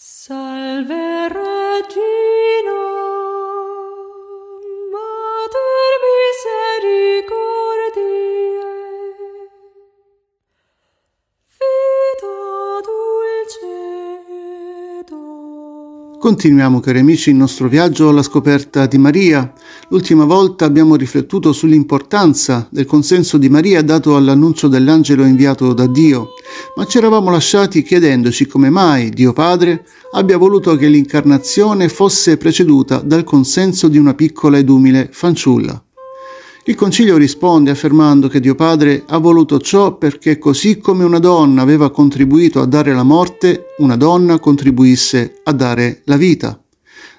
Salve Continuiamo cari amici il nostro viaggio alla scoperta di Maria. L'ultima volta abbiamo riflettuto sull'importanza del consenso di Maria dato all'annuncio dell'angelo inviato da Dio, ma ci eravamo lasciati chiedendoci come mai Dio Padre abbia voluto che l'incarnazione fosse preceduta dal consenso di una piccola ed umile fanciulla. Il Concilio risponde affermando che Dio Padre ha voluto ciò perché così come una donna aveva contribuito a dare la morte, una donna contribuisse a dare la vita.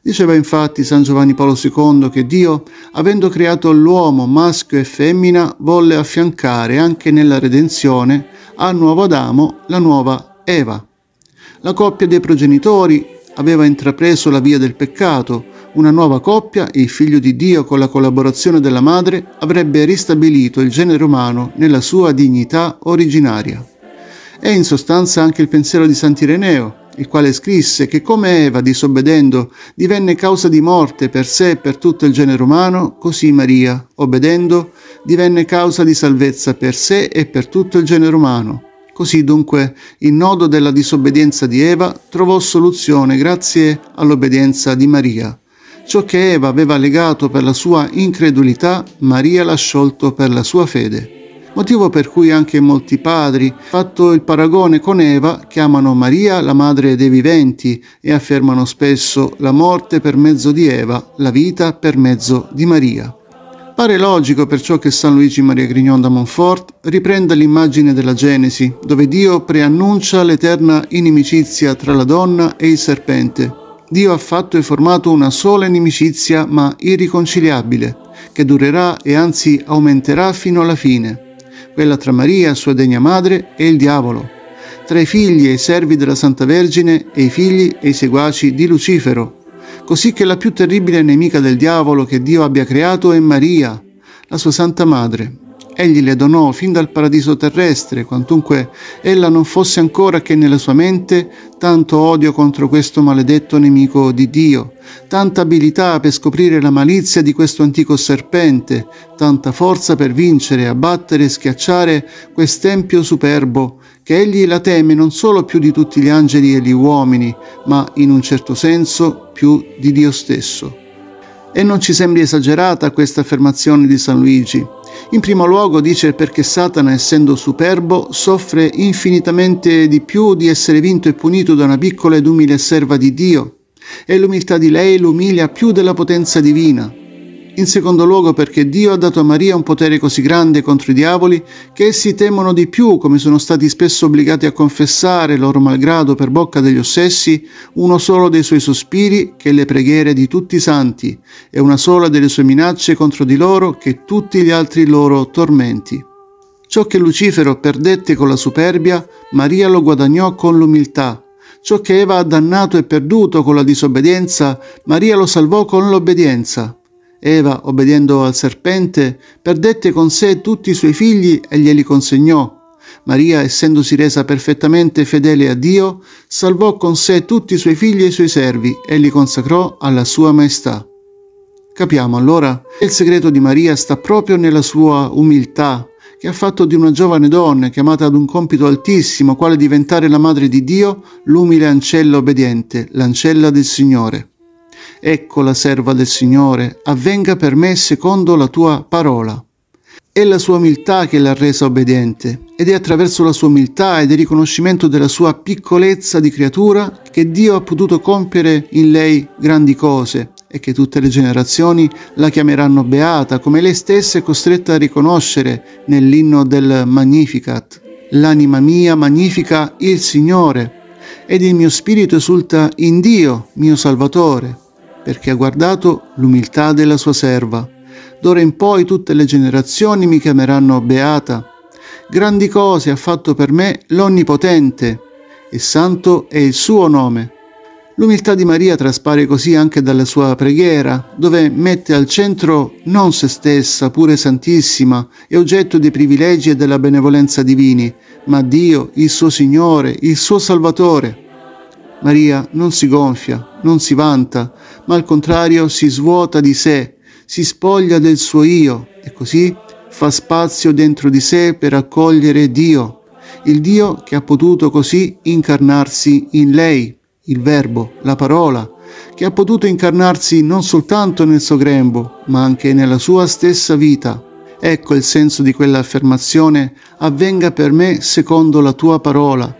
Diceva infatti San Giovanni Paolo II che Dio, avendo creato l'uomo maschio e femmina, volle affiancare anche nella redenzione al nuovo Adamo la nuova Eva. La coppia dei progenitori aveva intrapreso la via del peccato, una nuova coppia, il figlio di Dio con la collaborazione della madre, avrebbe ristabilito il genere umano nella sua dignità originaria. È in sostanza anche il pensiero di Sant'Ireneo, il quale scrisse che come Eva disobbedendo divenne causa di morte per sé e per tutto il genere umano, così Maria, obbedendo, divenne causa di salvezza per sé e per tutto il genere umano. Così dunque il nodo della disobbedienza di Eva trovò soluzione grazie all'obbedienza di Maria. Ciò che Eva aveva legato per la sua incredulità, Maria l'ha sciolto per la sua fede. Motivo per cui anche molti padri, fatto il paragone con Eva, chiamano Maria la madre dei viventi e affermano spesso la morte per mezzo di Eva, la vita per mezzo di Maria. Pare logico perciò che San Luigi Maria Grignon da Montfort riprenda l'immagine della Genesi, dove Dio preannuncia l'eterna inimicizia tra la donna e il serpente, Dio ha fatto e formato una sola inimicizia ma irriconciliabile, che durerà e anzi aumenterà fino alla fine, quella tra Maria, sua degna madre, e il diavolo, tra i figli e i servi della Santa Vergine e i figli e i seguaci di Lucifero, così che la più terribile nemica del diavolo che Dio abbia creato è Maria, la sua Santa Madre. Egli le donò fin dal paradiso terrestre, quantunque ella non fosse ancora che nella sua mente tanto odio contro questo maledetto nemico di Dio, tanta abilità per scoprire la malizia di questo antico serpente, tanta forza per vincere, abbattere e schiacciare quest'empio superbo, che egli la teme non solo più di tutti gli angeli e gli uomini, ma in un certo senso più di Dio stesso. E non ci sembri esagerata questa affermazione di San Luigi. In primo luogo dice perché Satana, essendo superbo, soffre infinitamente di più di essere vinto e punito da una piccola ed umile serva di Dio, e l'umiltà di lei l'umilia più della potenza divina. In secondo luogo perché Dio ha dato a Maria un potere così grande contro i diavoli che essi temono di più, come sono stati spesso obbligati a confessare, loro malgrado, per bocca degli ossessi, uno solo dei suoi sospiri che le preghiere di tutti i santi e una sola delle sue minacce contro di loro che tutti gli altri loro tormenti. Ciò che Lucifero perdette con la superbia, Maria lo guadagnò con l'umiltà. Ciò che Eva ha dannato e perduto con la disobbedienza, Maria lo salvò con l'obbedienza. Eva, obbedendo al serpente, perdette con sé tutti i suoi figli e glieli consegnò. Maria, essendosi resa perfettamente fedele a Dio, salvò con sé tutti i suoi figli e i suoi servi e li consacrò alla sua maestà. Capiamo allora che il segreto di Maria sta proprio nella sua umiltà, che ha fatto di una giovane donna chiamata ad un compito altissimo, quale diventare la madre di Dio, l'umile ancella obbediente, l'ancella del Signore. Ecco la serva del Signore, avvenga per me secondo la tua parola. È la sua umiltà che l'ha resa obbediente ed è attraverso la sua umiltà ed il riconoscimento della sua piccolezza di creatura che Dio ha potuto compiere in lei grandi cose e che tutte le generazioni la chiameranno beata come lei stessa è costretta a riconoscere nell'inno del Magnificat. L'anima mia magnifica il Signore ed il mio spirito esulta in Dio, mio Salvatore perché ha guardato l'umiltà della sua serva. D'ora in poi tutte le generazioni mi chiameranno beata. Grandi cose ha fatto per me l'Onnipotente, e santo è il suo nome. L'umiltà di Maria traspare così anche dalla sua preghiera, dove mette al centro non se stessa, pure santissima e oggetto dei privilegi e della benevolenza divini, ma Dio, il suo Signore, il suo Salvatore. Maria non si gonfia, non si vanta, ma al contrario si svuota di sé, si spoglia del suo io e così fa spazio dentro di sé per accogliere Dio, il Dio che ha potuto così incarnarsi in lei, il Verbo, la parola, che ha potuto incarnarsi non soltanto nel suo grembo, ma anche nella sua stessa vita. Ecco il senso di quell'affermazione, avvenga per me secondo la tua parola.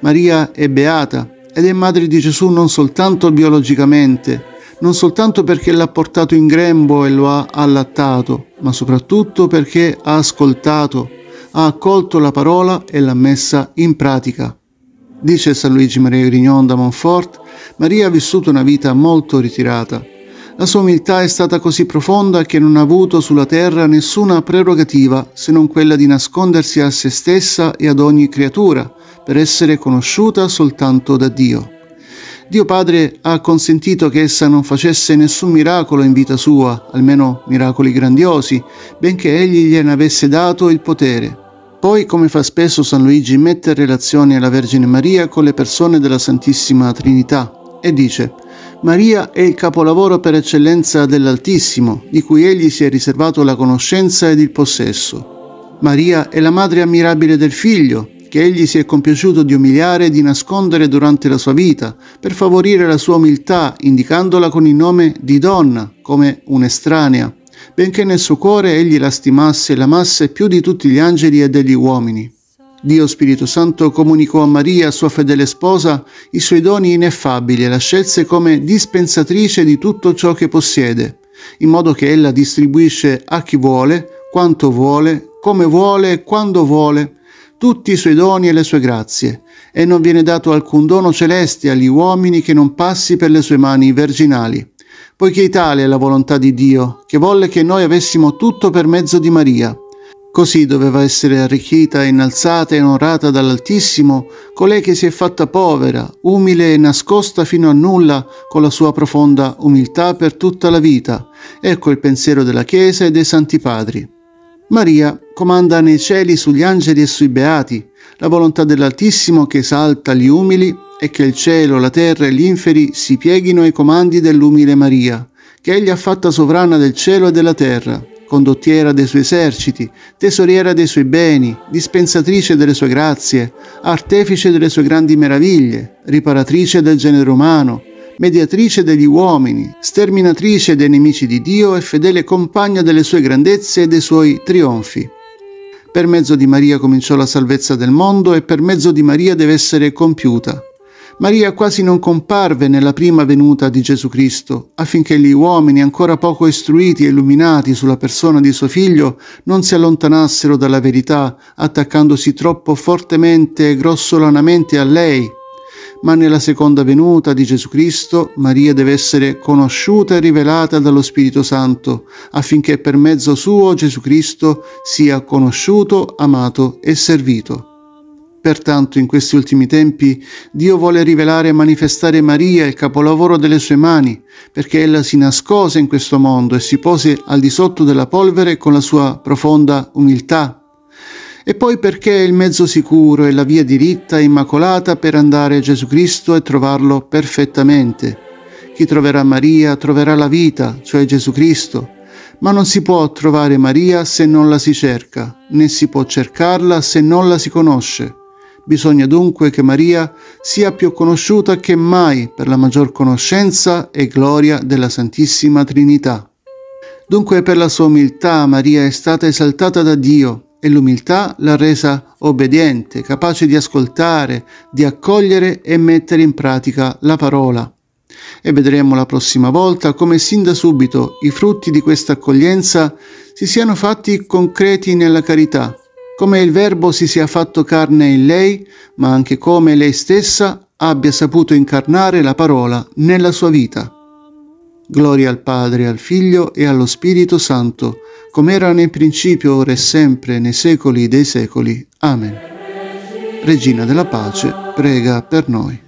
Maria è beata ed è madre di Gesù non soltanto biologicamente, non soltanto perché l'ha portato in grembo e lo ha allattato, ma soprattutto perché ha ascoltato, ha accolto la parola e l'ha messa in pratica. Dice San Luigi Maria Grignon da Montfort, Maria ha vissuto una vita molto ritirata. La sua umiltà è stata così profonda che non ha avuto sulla terra nessuna prerogativa se non quella di nascondersi a se stessa e ad ogni creatura, per essere conosciuta soltanto da Dio. Dio Padre ha consentito che essa non facesse nessun miracolo in vita sua, almeno miracoli grandiosi, benché egli gliene avesse dato il potere. Poi, come fa spesso San Luigi, mette in relazione la Vergine Maria con le persone della Santissima Trinità e dice Maria è il capolavoro per eccellenza dell'Altissimo, di cui egli si è riservato la conoscenza ed il possesso. Maria è la madre ammirabile del figlio, che egli si è compiaciuto di umiliare e di nascondere durante la sua vita, per favorire la sua umiltà, indicandola con il nome di donna, come un'estranea, benché nel suo cuore egli la stimasse e l'amasse più di tutti gli angeli e degli uomini. Dio Spirito Santo comunicò a Maria, sua fedele sposa, i suoi doni ineffabili e la scelse come dispensatrice di tutto ciò che possiede, in modo che ella distribuisce a chi vuole, quanto vuole, come vuole quando vuole, tutti i suoi doni e le sue grazie, e non viene dato alcun dono celeste agli uomini che non passi per le sue mani virginali, poiché tale è la volontà di Dio, che volle che noi avessimo tutto per mezzo di Maria. Così doveva essere arricchita, innalzata e onorata dall'Altissimo, colei che si è fatta povera, umile e nascosta fino a nulla con la sua profonda umiltà per tutta la vita. Ecco il pensiero della Chiesa e dei Santi Padri. Maria comanda nei cieli sugli angeli e sui beati, la volontà dell'Altissimo che esalta gli umili e che il cielo, la terra e gli inferi si pieghino ai comandi dell'umile Maria, che egli ha fatta sovrana del cielo e della terra, condottiera dei suoi eserciti, tesoriera dei suoi beni, dispensatrice delle sue grazie, artefice delle sue grandi meraviglie, riparatrice del genere umano, mediatrice degli uomini, sterminatrice dei nemici di Dio e fedele compagna delle sue grandezze e dei suoi trionfi. Per mezzo di Maria cominciò la salvezza del mondo e per mezzo di Maria deve essere compiuta. Maria quasi non comparve nella prima venuta di Gesù Cristo, affinché gli uomini ancora poco istruiti e illuminati sulla persona di suo figlio non si allontanassero dalla verità, attaccandosi troppo fortemente e grossolanamente a lei, ma nella seconda venuta di Gesù Cristo Maria deve essere conosciuta e rivelata dallo Spirito Santo, affinché per mezzo suo Gesù Cristo sia conosciuto, amato e servito. Pertanto in questi ultimi tempi Dio vuole rivelare e manifestare Maria il capolavoro delle sue mani, perché ella si nascose in questo mondo e si pose al di sotto della polvere con la sua profonda umiltà, e poi perché è il mezzo sicuro e la via diritta e immacolata per andare a Gesù Cristo e trovarlo perfettamente. Chi troverà Maria troverà la vita, cioè Gesù Cristo, ma non si può trovare Maria se non la si cerca, né si può cercarla se non la si conosce. Bisogna dunque che Maria sia più conosciuta che mai per la maggior conoscenza e gloria della Santissima Trinità. Dunque per la sua umiltà Maria è stata esaltata da Dio e l'umiltà l'ha resa obbediente, capace di ascoltare, di accogliere e mettere in pratica la parola. E vedremo la prossima volta come sin da subito i frutti di questa accoglienza si siano fatti concreti nella carità, come il Verbo si sia fatto carne in lei, ma anche come lei stessa abbia saputo incarnare la parola nella sua vita. Gloria al Padre, al Figlio e allo Spirito Santo, come era nel principio, ora e sempre, nei secoli dei secoli. Amen. Regina della Pace, prega per noi.